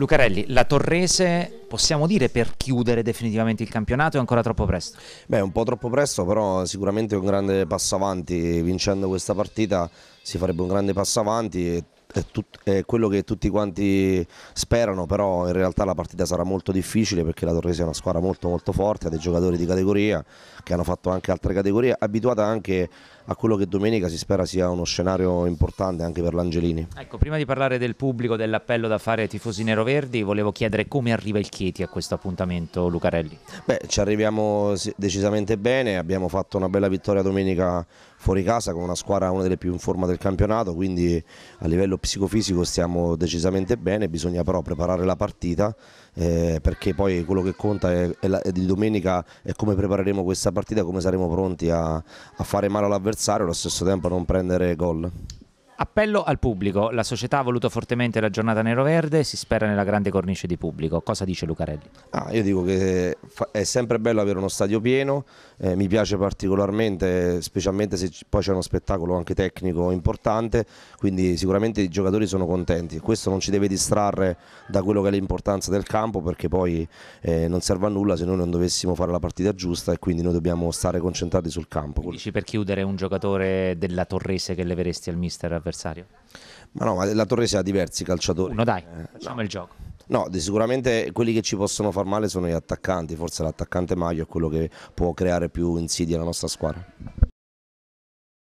Lucarelli, la Torrese possiamo dire per chiudere definitivamente il campionato è ancora troppo presto? Beh, un po' troppo presto, però sicuramente un grande passo avanti, vincendo questa partita si farebbe un grande passo avanti e è, tut- è, quello che tutti quanti sperano, però in realtà la partita sarà molto difficile perché la Torrese è una squadra molto molto forte, ha dei giocatori di categoria che hanno fatto anche altre categorie, abituata anche a quello che domenica si spera sia uno scenario importante anche per l'Angelini. Ecco, prima di parlare del pubblico, dell'appello da fare ai tifosi neroverdi, volevo chiedere come arriva il Chieti a questo appuntamento, Lucarelli. Beh, ci arriviamo decisamente bene, abbiamo fatto una bella vittoria domenica fuori casa con una squadra una delle più in forma del campionato, quindi a livello psicofisico stiamo decisamente bene, bisogna però preparare la partita eh, perché poi quello che conta è, è, la, è, di domenica è come prepareremo questa partita, come saremo pronti a, a fare male all'avversario avversario, allo stesso tempo non prendere gol. Appello al pubblico. La società ha voluto fortemente la giornata nero-verde, si spera nella grande cornice di pubblico. Cosa dice Lucarelli? Ah, io dico che è sempre bello avere uno stadio pieno, eh, mi piace particolarmente, specialmente se poi c'è uno spettacolo anche tecnico importante, quindi sicuramente i giocatori sono contenti. Questo non ci deve distrarre da quello che è l'importanza del campo perché poi eh, non serve a nulla se noi non dovessimo fare la partita giusta e quindi noi dobbiamo stare concentrati sul campo. Dici per chiudere un giocatore della Torrese che leveresti al mister? avversario? Ma no, ma la Torresi ha diversi calciatori. Uno dai, eh, facciamo no. il gioco. No, sicuramente quelli che ci possono far male sono gli attaccanti, forse l'attaccante Maglio è quello che può creare più insidia alla nostra squadra.